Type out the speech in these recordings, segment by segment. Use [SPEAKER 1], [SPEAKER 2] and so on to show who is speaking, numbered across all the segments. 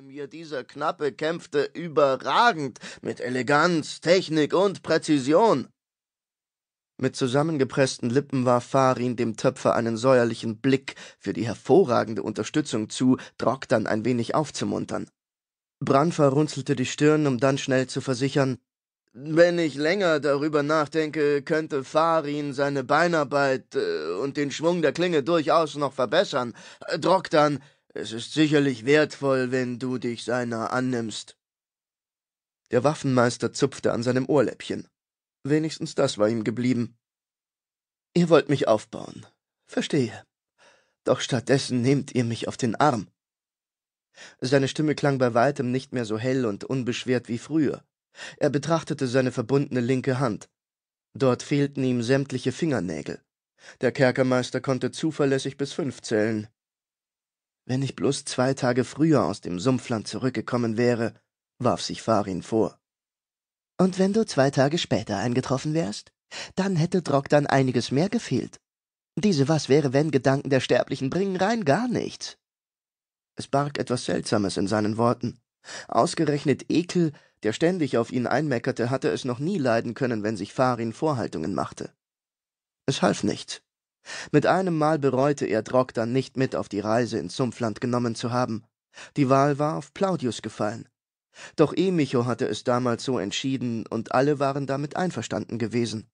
[SPEAKER 1] habe mir dieser Knappe kämpfte überragend mit Eleganz, Technik und Präzision. Mit zusammengepressten Lippen warf Farin dem Töpfer einen säuerlichen Blick für die hervorragende Unterstützung zu, Drock dann ein wenig aufzumuntern. Branfer runzelte die Stirn, um dann schnell zu versichern, wenn ich länger darüber nachdenke, könnte Farin seine Beinarbeit äh, und den Schwung der Klinge durchaus noch verbessern. Äh, Drogdan, es ist sicherlich wertvoll, wenn du dich seiner annimmst. Der Waffenmeister zupfte an seinem Ohrläppchen. Wenigstens das war ihm geblieben. Ihr wollt mich aufbauen. Verstehe. Doch stattdessen nehmt ihr mich auf den Arm. Seine Stimme klang bei weitem nicht mehr so hell und unbeschwert wie früher. Er betrachtete seine verbundene linke Hand. Dort fehlten ihm sämtliche Fingernägel. Der Kerkermeister konnte zuverlässig bis fünf zählen. Wenn ich bloß zwei Tage früher aus dem Sumpfland zurückgekommen wäre, warf sich Farin vor. Und wenn du zwei Tage später eingetroffen wärst, dann hätte Drogdan einiges mehr gefehlt. Diese Was wäre wenn Gedanken der Sterblichen bringen rein gar nichts. Es barg etwas Seltsames in seinen Worten. Ausgerechnet Ekel, der ständig auf ihn einmeckerte, hatte es noch nie leiden können, wenn sich Farin Vorhaltungen machte. Es half nichts. Mit einem Mal bereute er Drock dann nicht mit auf die Reise ins Sumpfland genommen zu haben. Die Wahl war auf Claudius gefallen. Doch Emicho hatte es damals so entschieden und alle waren damit einverstanden gewesen.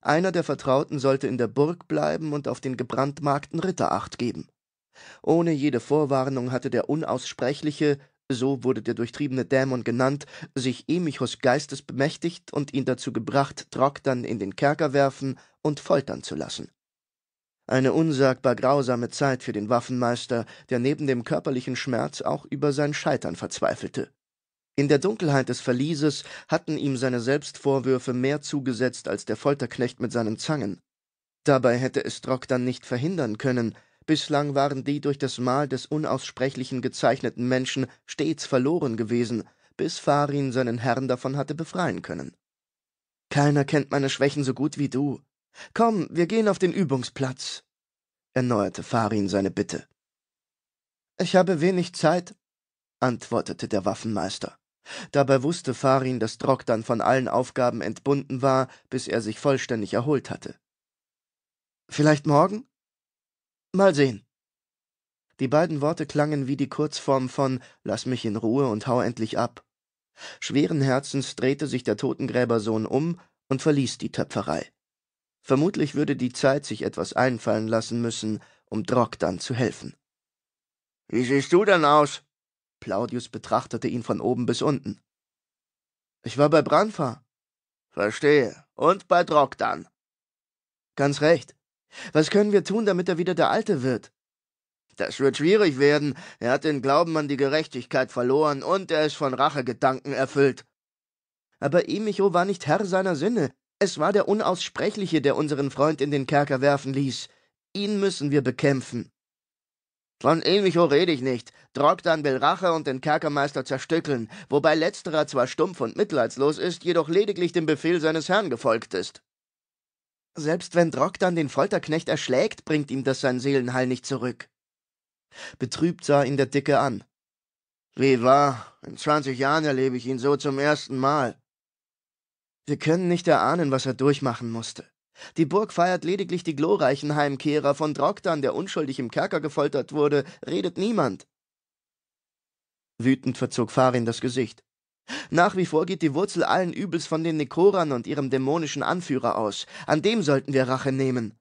[SPEAKER 1] Einer der Vertrauten sollte in der Burg bleiben und auf den gebrandmarkten Ritter Acht geben. Ohne jede Vorwarnung hatte der unaussprechliche, so wurde der durchtriebene Dämon genannt, sich Emichos Geistes bemächtigt und ihn dazu gebracht, Trogdan in den Kerker werfen und foltern zu lassen. Eine unsagbar grausame Zeit für den Waffenmeister, der neben dem körperlichen Schmerz auch über sein Scheitern verzweifelte. In der Dunkelheit des Verlieses hatten ihm seine Selbstvorwürfe mehr zugesetzt als der Folterknecht mit seinen Zangen. Dabei hätte es Drock dann nicht verhindern können. Bislang waren die durch das Mal des Unaussprechlichen gezeichneten Menschen stets verloren gewesen, bis Farin seinen Herrn davon hatte befreien können. Keiner kennt meine Schwächen so gut wie du, Komm, wir gehen auf den Übungsplatz, erneuerte Farin seine Bitte. Ich habe wenig Zeit, antwortete der Waffenmeister. Dabei wusste Farin, dass dann von allen Aufgaben entbunden war, bis er sich vollständig erholt hatte. Vielleicht morgen? Mal sehen. Die beiden Worte klangen wie die Kurzform von Lass mich in Ruhe und hau endlich ab. Schweren Herzens drehte sich der Totengräbersohn um und verließ die Töpferei. Vermutlich würde die Zeit sich etwas einfallen lassen müssen, um Drock dann zu helfen. Wie siehst du denn aus? Claudius betrachtete ihn von oben bis unten. Ich war bei Branfa. Verstehe. Und bei Drogdan.« Ganz recht. Was können wir tun, damit er wieder der Alte wird? Das wird schwierig werden. Er hat den Glauben an die Gerechtigkeit verloren und er ist von Rachegedanken erfüllt. Aber Emicho war nicht Herr seiner Sinne. Es war der Unaussprechliche, der unseren Freund in den Kerker werfen ließ. Ihn müssen wir bekämpfen. Von Elmicho rede ich nicht. Drogdan will Rache und den Kerkermeister zerstückeln, wobei letzterer zwar stumpf und mitleidslos ist, jedoch lediglich dem Befehl seines Herrn gefolgt ist. Selbst wenn Drogdan den Folterknecht erschlägt, bringt ihm das sein Seelenheil nicht zurück. Betrübt sah ihn der Dicke an. Wie wahr, in zwanzig Jahren erlebe ich ihn so zum ersten Mal. Wir können nicht erahnen, was er durchmachen musste. Die Burg feiert lediglich die glorreichen Heimkehrer von Drogdan, der unschuldig im Kerker gefoltert wurde, redet niemand. Wütend verzog Farin das Gesicht. Nach wie vor geht die Wurzel allen Übels von den Nekoran und ihrem dämonischen Anführer aus. An dem sollten wir Rache nehmen.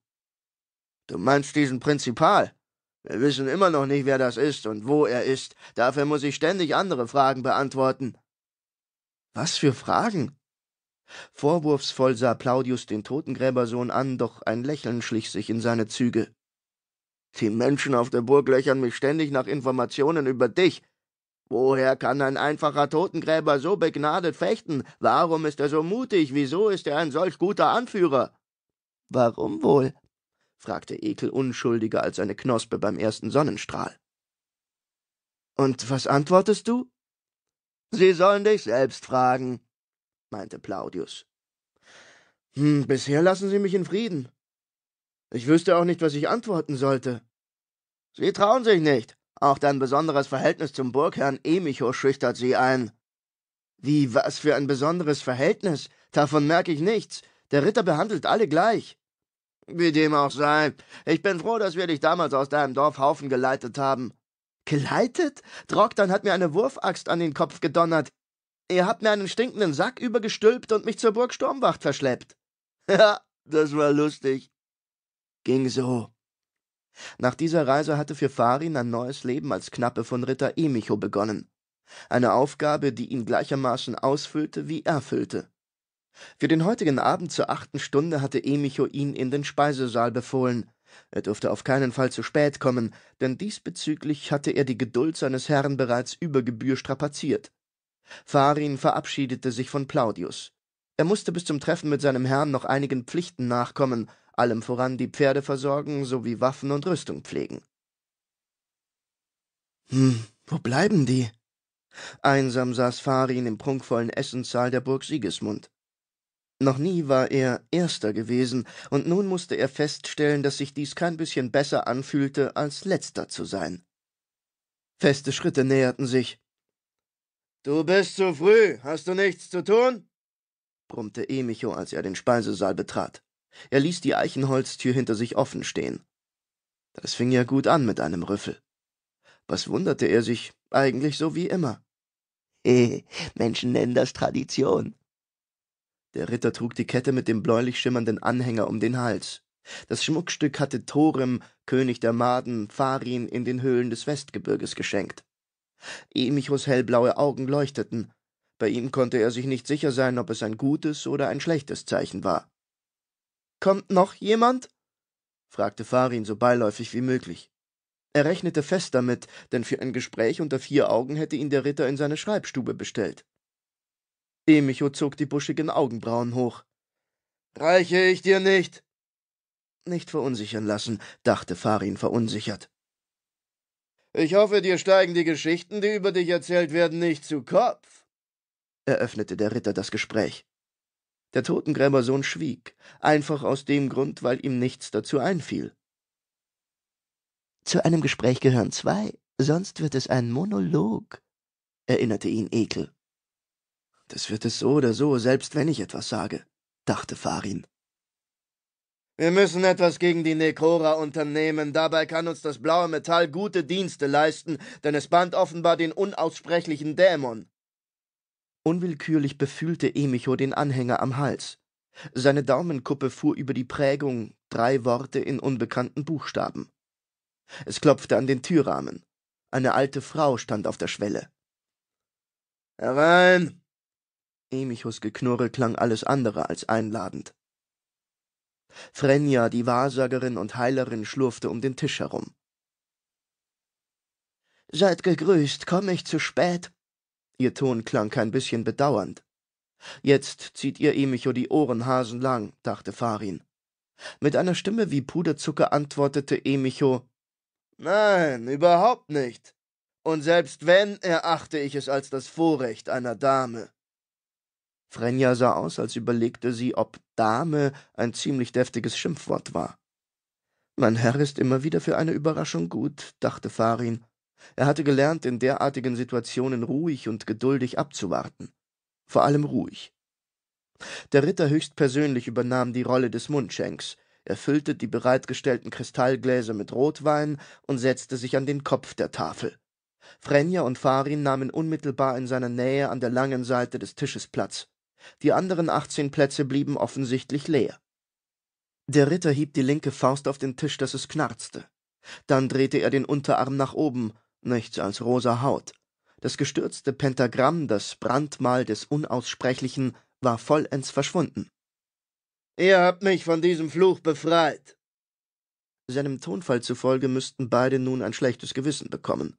[SPEAKER 1] Du meinst diesen Prinzipal? Wir wissen immer noch nicht, wer das ist und wo er ist. Dafür muss ich ständig andere Fragen beantworten. Was für Fragen? Vorwurfsvoll sah Claudius den Totengräbersohn an, doch ein Lächeln schlich sich in seine Züge. »Die Menschen auf der Burg löchern mich ständig nach Informationen über dich. Woher kann ein einfacher Totengräber so begnadet fechten? Warum ist er so mutig? Wieso ist er ein solch guter Anführer?« »Warum wohl?« fragte Ekel unschuldiger als eine Knospe beim ersten Sonnenstrahl. »Und was antwortest du?« »Sie sollen dich selbst fragen.« meinte Claudius. Hm, bisher lassen Sie mich in Frieden. Ich wüsste auch nicht, was ich antworten sollte. Sie trauen sich nicht. Auch dein besonderes Verhältnis zum Burgherrn Emicho schüchtert sie ein. Wie, was für ein besonderes Verhältnis? Davon merke ich nichts. Der Ritter behandelt alle gleich. Wie dem auch sei, ich bin froh, dass wir dich damals aus deinem Dorfhaufen geleitet haben. Geleitet? Trockdan hat mir eine Wurfaxt an den Kopf gedonnert. Ihr habt mir einen stinkenden Sack übergestülpt und mich zur Burg Sturmwacht verschleppt. Ja, das war lustig. Ging so. Nach dieser Reise hatte für Farin ein neues Leben als Knappe von Ritter Emicho begonnen. Eine Aufgabe, die ihn gleichermaßen ausfüllte wie erfüllte. Für den heutigen Abend zur achten Stunde hatte Emicho ihn in den Speisesaal befohlen. Er durfte auf keinen Fall zu spät kommen, denn diesbezüglich hatte er die Geduld seines Herrn bereits über Gebühr strapaziert. Farin verabschiedete sich von Claudius. Er musste bis zum Treffen mit seinem Herrn noch einigen Pflichten nachkommen, allem voran die Pferde versorgen sowie Waffen und Rüstung pflegen. Hm, wo bleiben die? Einsam saß Farin im prunkvollen Essenssaal der Burg Siegesmund. Noch nie war er Erster gewesen, und nun musste er feststellen, dass sich dies kein bisschen besser anfühlte, als Letzter zu sein. Feste Schritte näherten sich, Du bist zu früh. Hast du nichts zu tun? brummte Emicho, als er den Speisesaal betrat. Er ließ die Eichenholztür hinter sich offen stehen. Das fing ja gut an mit einem Rüffel. Was wunderte er sich? Eigentlich so wie immer. Eh, Menschen nennen das Tradition. Der Ritter trug die Kette mit dem bläulich schimmernden Anhänger um den Hals. Das Schmuckstück hatte Thorem, König der Maden, Farin in den Höhlen des Westgebirges geschenkt. Emichos hellblaue Augen leuchteten. Bei ihm konnte er sich nicht sicher sein, ob es ein gutes oder ein schlechtes Zeichen war. Kommt noch jemand? fragte Farin so beiläufig wie möglich. Er rechnete fest damit, denn für ein Gespräch unter vier Augen hätte ihn der Ritter in seine Schreibstube bestellt. Emicho zog die buschigen Augenbrauen hoch. Reiche ich dir nicht! Nicht verunsichern lassen, dachte Farin verunsichert. Ich hoffe, dir steigen die Geschichten, die über dich erzählt werden, nicht zu Kopf. eröffnete der Ritter das Gespräch. Der Totengräbersohn schwieg, einfach aus dem Grund, weil ihm nichts dazu einfiel. Zu einem Gespräch gehören zwei, sonst wird es ein Monolog, erinnerte ihn Ekel. Das wird es so oder so, selbst wenn ich etwas sage, dachte Farin. Wir müssen etwas gegen die Nekora unternehmen. Dabei kann uns das blaue Metall gute Dienste leisten, denn es band offenbar den unaussprechlichen Dämon. Unwillkürlich befühlte Emicho den Anhänger am Hals. Seine Daumenkuppe fuhr über die Prägung, drei Worte in unbekannten Buchstaben. Es klopfte an den Türrahmen. Eine alte Frau stand auf der Schwelle. Herein! Emichos Geknurre klang alles andere als einladend. Frenja, die Wahrsagerin und Heilerin, schlurfte um den Tisch herum. Seid gegrüßt, komme ich zu spät? Ihr Ton klang kein bisschen bedauernd. Jetzt zieht ihr Emicho die Ohren hasenlang, dachte Farin. Mit einer Stimme wie Puderzucker antwortete Emicho Nein, überhaupt nicht. Und selbst wenn, erachte ich es als das Vorrecht einer Dame. Frenja sah aus, als überlegte sie, ob Dame ein ziemlich deftiges Schimpfwort war. Mein Herr ist immer wieder für eine Überraschung gut, dachte Farin. Er hatte gelernt, in derartigen Situationen ruhig und geduldig abzuwarten. Vor allem ruhig. Der Ritter höchstpersönlich übernahm die Rolle des Mundschenks, er füllte die bereitgestellten Kristallgläser mit Rotwein und setzte sich an den Kopf der Tafel. Frenja und Farin nahmen unmittelbar in seiner Nähe an der langen Seite des Tisches Platz. Die anderen achtzehn Plätze blieben offensichtlich leer. Der Ritter hieb die linke Faust auf den Tisch, dass es knarzte. Dann drehte er den Unterarm nach oben, nichts als rosa Haut. Das gestürzte Pentagramm, das Brandmal des Unaussprechlichen, war vollends verschwunden. Ihr habt mich von diesem Fluch befreit. Seinem Tonfall zufolge müssten beide nun ein schlechtes Gewissen bekommen.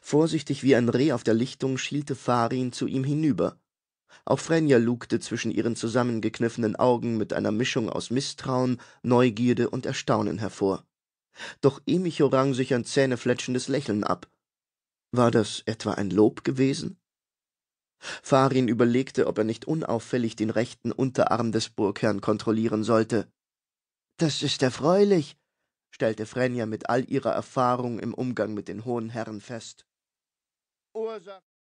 [SPEAKER 1] Vorsichtig wie ein Reh auf der Lichtung schielte Farin zu ihm hinüber. Auch Frenja lugte zwischen ihren zusammengekniffenen Augen mit einer Mischung aus Misstrauen, Neugierde und Erstaunen hervor. Doch Emicho rang sich ein zähnefletschendes Lächeln ab. War das etwa ein Lob gewesen? Farin überlegte, ob er nicht unauffällig den rechten Unterarm des Burgherrn kontrollieren sollte. Das ist erfreulich, stellte Frenja mit all ihrer Erfahrung im Umgang mit den hohen Herren fest. Ursache